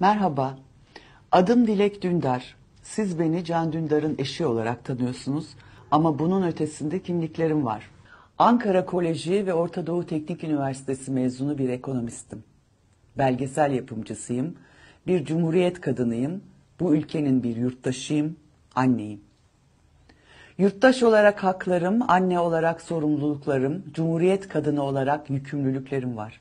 Merhaba, adım Dilek Dündar. Siz beni Can Dündar'ın eşi olarak tanıyorsunuz ama bunun ötesinde kimliklerim var. Ankara Koleji ve Orta Doğu Teknik Üniversitesi mezunu bir ekonomistim. Belgesel yapımcısıyım, bir cumhuriyet kadınıyım, bu ülkenin bir yurttaşıyım, anneyim. Yurttaş olarak haklarım, anne olarak sorumluluklarım, cumhuriyet kadını olarak yükümlülüklerim var.''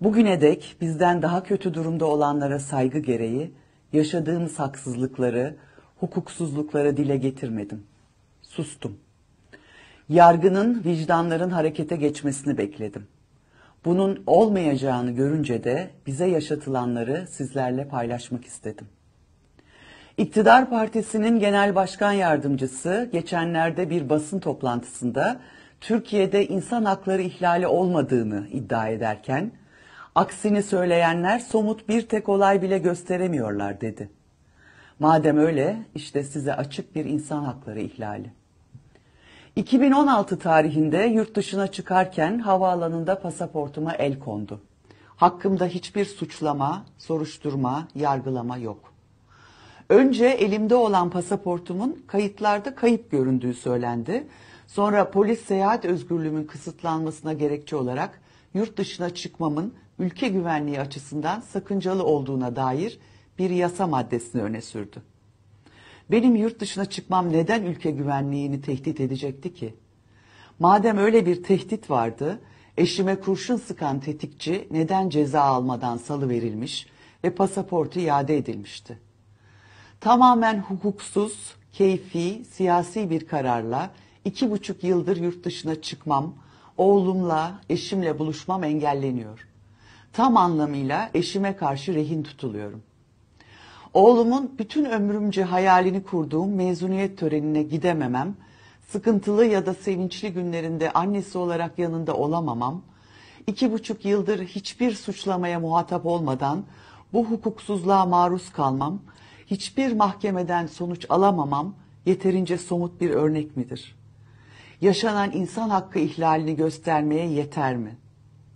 Bugüne dek bizden daha kötü durumda olanlara saygı gereği yaşadığımız haksızlıkları, hukuksuzlukları dile getirmedim. Sustum. Yargının, vicdanların harekete geçmesini bekledim. Bunun olmayacağını görünce de bize yaşatılanları sizlerle paylaşmak istedim. İktidar Partisi'nin Genel Başkan Yardımcısı geçenlerde bir basın toplantısında Türkiye'de insan hakları ihlali olmadığını iddia ederken Aksini söyleyenler somut bir tek olay bile gösteremiyorlar dedi. Madem öyle işte size açık bir insan hakları ihlali. 2016 tarihinde yurt dışına çıkarken havaalanında pasaportuma el kondu. Hakkımda hiçbir suçlama, soruşturma, yargılama yok. Önce elimde olan pasaportumun kayıtlarda kayıp göründüğü söylendi. Sonra polis seyahat özgürlüğümün kısıtlanmasına gerekçe olarak yurt dışına çıkmamın ülke güvenliği açısından sakıncalı olduğuna dair bir yasa maddesini öne sürdü. Benim yurt dışına çıkmam neden ülke güvenliğini tehdit edecekti ki? Madem öyle bir tehdit vardı, eşime kurşun sıkan tetikçi neden ceza almadan salı verilmiş ve pasaportu iade edilmişti? Tamamen hukuksuz, keyfi, siyasi bir kararla iki buçuk yıldır yurt dışına çıkmam, oğlumla, eşimle buluşmam engelleniyor tam anlamıyla eşime karşı rehin tutuluyorum. Oğlumun bütün ömrümce hayalini kurduğum mezuniyet törenine gidememem, sıkıntılı ya da sevinçli günlerinde annesi olarak yanında olamamam, iki buçuk yıldır hiçbir suçlamaya muhatap olmadan bu hukuksuzluğa maruz kalmam, hiçbir mahkemeden sonuç alamamam yeterince somut bir örnek midir? Yaşanan insan hakkı ihlalini göstermeye yeter mi?''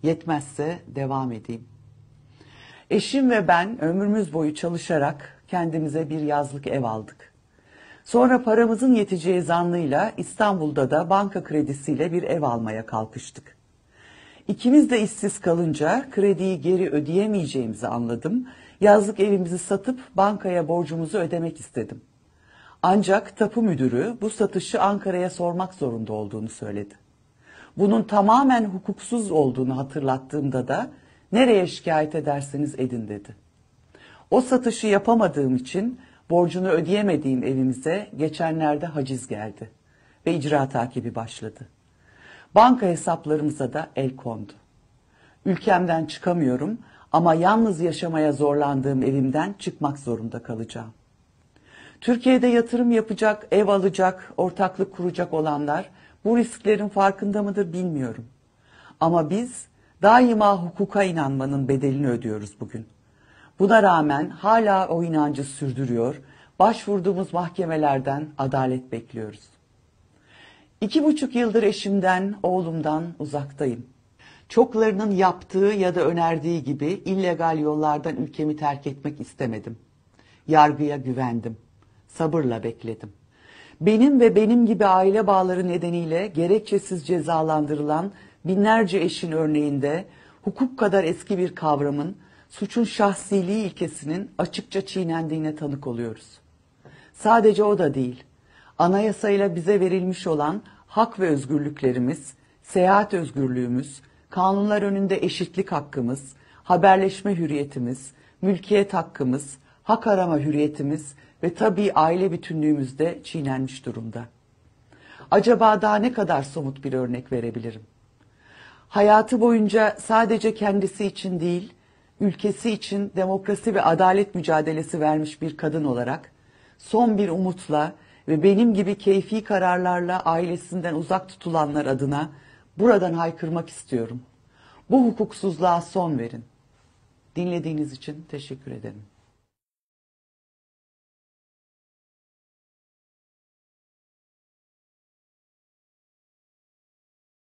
Yetmezse devam edeyim. Eşim ve ben ömrümüz boyu çalışarak kendimize bir yazlık ev aldık. Sonra paramızın yeteceği zannıyla İstanbul'da da banka kredisiyle bir ev almaya kalkıştık. İkimiz de işsiz kalınca krediyi geri ödeyemeyeceğimizi anladım. Yazlık evimizi satıp bankaya borcumuzu ödemek istedim. Ancak tapu müdürü bu satışı Ankara'ya sormak zorunda olduğunu söyledi bunun tamamen hukuksuz olduğunu hatırlattığımda da nereye şikayet ederseniz edin dedi. O satışı yapamadığım için borcunu ödeyemediğim evimize geçenlerde haciz geldi ve icra takibi başladı. Banka hesaplarımıza da el kondu. Ülkemden çıkamıyorum ama yalnız yaşamaya zorlandığım evimden çıkmak zorunda kalacağım. Türkiye'de yatırım yapacak, ev alacak, ortaklık kuracak olanlar bu risklerin farkında mıdır bilmiyorum. Ama biz daima hukuka inanmanın bedelini ödüyoruz bugün. Buna rağmen hala o inancı sürdürüyor, başvurduğumuz mahkemelerden adalet bekliyoruz. İki buçuk yıldır eşimden, oğlumdan uzaktayım. Çoklarının yaptığı ya da önerdiği gibi illegal yollardan ülkemi terk etmek istemedim. Yargıya güvendim. Sabırla bekledim. Benim ve benim gibi aile bağları nedeniyle gerekçesiz cezalandırılan binlerce eşin örneğinde hukuk kadar eski bir kavramın suçun şahsiliği ilkesinin açıkça çiğnendiğine tanık oluyoruz. Sadece o da değil. Anayasayla bize verilmiş olan hak ve özgürlüklerimiz, seyahat özgürlüğümüz, kanunlar önünde eşitlik hakkımız, haberleşme hürriyetimiz, mülkiyet hakkımız, hak arama hürriyetimiz ve tabii aile bütünlüğümüz de çiğnenmiş durumda. Acaba daha ne kadar somut bir örnek verebilirim? Hayatı boyunca sadece kendisi için değil, ülkesi için demokrasi ve adalet mücadelesi vermiş bir kadın olarak son bir umutla ve benim gibi keyfi kararlarla ailesinden uzak tutulanlar adına buradan haykırmak istiyorum. Bu hukuksuzluğa son verin. Dinlediğiniz için teşekkür ederim.